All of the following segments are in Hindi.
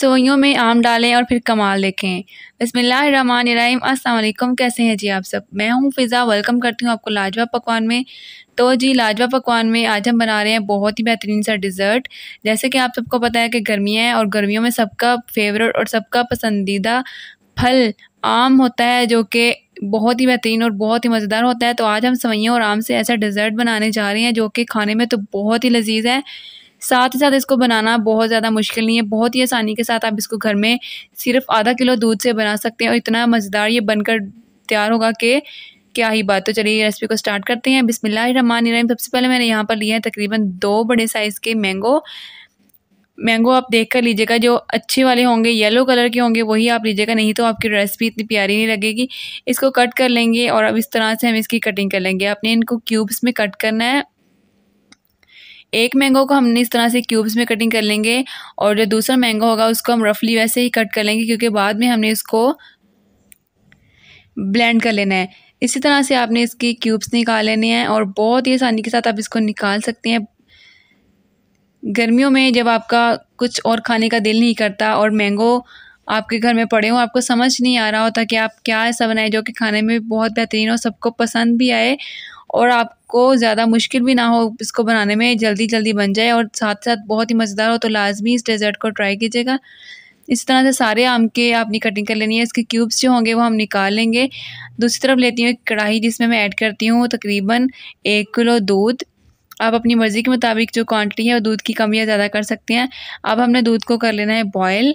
सोइयों में आम डालें और फिर कमाल देखें बसमिल्लाम अस्सलाम कैसे हैं जी आप सब मैं हूँ फ़िज़ा वेलकम करती हूँ आपको लाजवा पकवान में तो जी लाजवा पकवान में आज हम बना रहे हैं बहुत ही बेहतरीन सा डिज़र्ट जैसे कि आप सबको पता है कि गर्मियाँ हैं और गर्मियों में सबका फेवरेट और सबका पसंदीदा फल आम होता है जो कि बहुत ही बेहतरीन और बहुत ही मज़ेदार होता है तो आज हम सवैयों और आम से ऐसा डिज़र्ट बनाने जा रहे हैं जो कि खाने में तो बहुत ही लजीज है साथ ही साथ इसको बनाना बहुत ज़्यादा मुश्किल नहीं है बहुत ही आसानी के साथ आप इसको घर में सिर्फ आधा किलो दूध से बना सकते हैं और इतना मज़ेदार ये बनकर तैयार होगा कि क्या ही बात तो चलिए रेसिपी को स्टार्ट करते हैं बिसमिल्लाम सबसे पहले मैंने यहाँ पर लिया है तकरीबन दो बड़े साइज़ के मैंगो मैंगो आप देख कर लीजिएगा जो अच्छे वाले होंगे येलो कलर के होंगे वही आप लीजिएगा नहीं तो आपकी रेसिपी इतनी प्यारी नहीं लगेगी इसको कट कर लेंगे और अब इस तरह से हम इसकी कटिंग कर लेंगे आपने इनको क्यूब्स में कट करना है एक मैंगो को हमने इस तरह से क्यूब्स में कटिंग कर लेंगे और जो दूसरा मैंगो होगा उसको हम रफली वैसे ही कट कर लेंगे क्योंकि बाद में हमने इसको ब्लेंड कर लेना है इसी तरह से आपने इसकी क्यूब्स निकाल लेने हैं और बहुत ही आसानी के साथ आप इसको निकाल सकते हैं गर्मियों में जब आपका कुछ और खाने का दिल नहीं करता और मैंगो आपके घर में पड़े हों आपको समझ नहीं आ रहा होता कि आप क्या ऐसा बनाए जो कि खाने में बहुत बेहतरीन हो सबको पसंद भी आए और आपको ज़्यादा मुश्किल भी ना हो इसको बनाने में जल्दी जल्दी बन जाए और साथ साथ बहुत ही मज़ेदार हो तो लाजमी इस डेज़र्ट को ट्राई कीजिएगा इस तरह से सारे आम के आपने कटिंग कर लेनी है इसके क्यूब्स जो होंगे वो हम निकाल लेंगे दूसरी तरफ लेती हूँ एक कढ़ाई जिसमें मैं ऐड करती हूँ तकरीबन एक किलो दूध आप अपनी मर्ज़ी के मुताबिक जो क्वांटिटी है वो दूध की कमियाँ ज़्यादा कर सकते हैं अब हमने दूध को कर लेना है बॉयल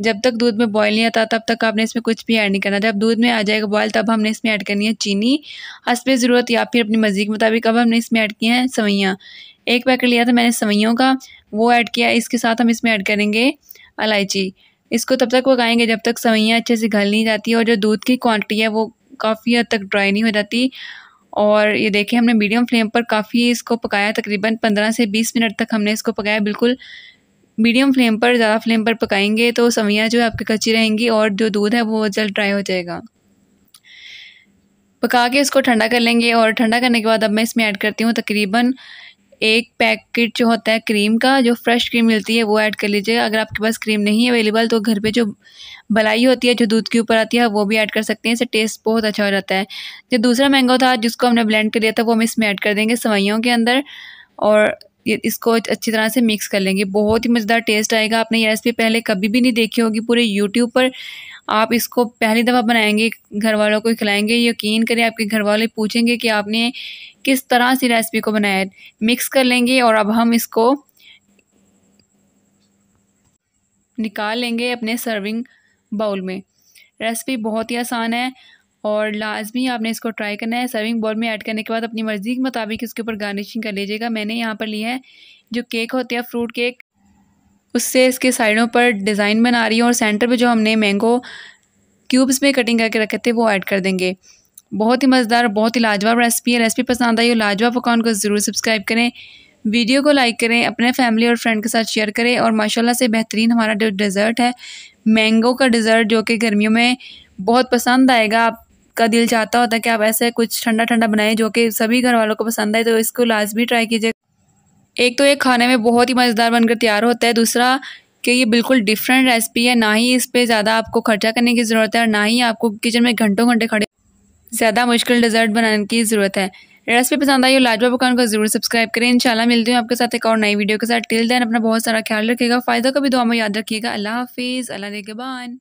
जब तक दूध में बॉयल नहीं आता तब तक आपने इसमें कुछ भी ऐड नहीं करना जब दूध में आ जाएगा बॉयल तब हमने इसमें ऐड करनी है चीनी हंसपे ज़रूरत या फिर अपनी मर्ज़ी के मुताबिक अब हमने इसमें ऐड किए हैं सवैयाँ एक पैकेट लिया था मैंने सवैयों का वो ऐड किया इसके साथ हम इसमें ऐड करेंगे इलायची इसको तब तक पकाएंगे जब तक सवैयाँ अच्छे से घल नहीं जाती और जो दूध की क्वान्टिटी है वो काफ़ी हद तक ड्राई नहीं हो जाती और ये देखें हमने मीडियम फ्लेम पर काफ़ी इसको पकाया तकरीबन पंद्रह से बीस मिनट तक हमने इसको पकाया बिल्कुल मीडियम फ्लेम पर ज़्यादा फ्लेम पर पकाएंगे तो सवैयाँ जो है आपकी कच्ची रहेंगी और जो दूध है वो जल्द ड्राई हो जाएगा पका के इसको ठंडा कर लेंगे और ठंडा करने के बाद अब मैं इसमें ऐड करती हूँ तकरीबन एक पैकेट जो होता है क्रीम का जो फ्रेश क्रीम मिलती है वो ऐड कर लीजिए अगर आपके पास क्रीम नहीं अवेलेबल तो घर पे जो बलाई होती है जो दूध के ऊपर आती है वो भी ऐड कर सकते हैं इससे टेस्ट बहुत अच्छा हो जाता है जो दूसरा मैंगो था जिसको हमने ब्लेंड कर लिया था वो हम इसमें ऐड कर देंगे सवैयों के अंदर और इसको अच्छी तरह से मिक्स कर लेंगे बहुत ही मज़ेदार टेस्ट आएगा आपने ये रेसिपी पहले कभी भी नहीं देखी होगी पूरे यूट्यूब पर आप इसको पहली दफ़ा बनाएंगे घर वालों को खिलाएंगे यकीन करें आपके घर वाले पूछेंगे कि आपने किस तरह से रेसिपी को बनाया मिक्स कर लेंगे और अब हम इसको निकाल लेंगे अपने सर्विंग बाउल में रेसिपी बहुत ही आसान है और लाजमी आपने इसको ट्राई करना है सर्विंग बॉल में ऐड करने के बाद अपनी मर्ज़ी के मुताबिक इसके ऊपर गार्निशिंग कर लीजिएगा मैंने यहाँ पर लिया है जो केक होते हैं फ्रूट केक उससे इसके साइडों पर डिज़ाइन बना रही हूँ और सेंटर पर जो हमने मैंगो क्यूब्स में कटिंग करके रखे थे वो ऐड कर देंगे बहुत ही मज़ेदार बहुत ही लाजवाब रेसिपी है रेसिपी पसंद आई हो लाजवाब अकाउंट को ज़रूर सब्सक्राइब करें वीडियो को लाइक करें अपने फैमिली और फ्रेंड के साथ शेयर करें और माशाल्लाह से बेहतरीन हमारा जो डिज़र्ट है मैंगो का डिज़र्ट जो कि गर्मियों में बहुत पसंद आएगा आप का दिल चाहता होता है कि आप ऐसे कुछ ठंडा ठंडा बनाएं जो कि सभी घर वालों को पसंद आए तो इसको लाजमी ट्राई कीजिए एक तो ये खाने में बहुत ही मज़ेदार बनकर तैयार होता है दूसरा कि ये बिल्कुल डिफरेंट रेसिपी है ना ही इस पर ज़्यादा आपको खर्चा करने की ज़रूरत है और ना ही आपको किचन में घंटों घंटे खड़े ज़्यादा मुश्किल डिज़र्ट बनाने की ज़रूरत है रेसिपी पसंद आई हो लाजवा पकान को जरूर सब्सक्राइब करें इंशाल्लाह मिलती हूँ आपके साथ एक और नई वीडियो के साथ टिल देन अपना बहुत सारा ख्याल रखिएगा फ़ायदा का भी दुआ में याद रखिएगा अल्लाह हाफिज़ अल्लाह के बान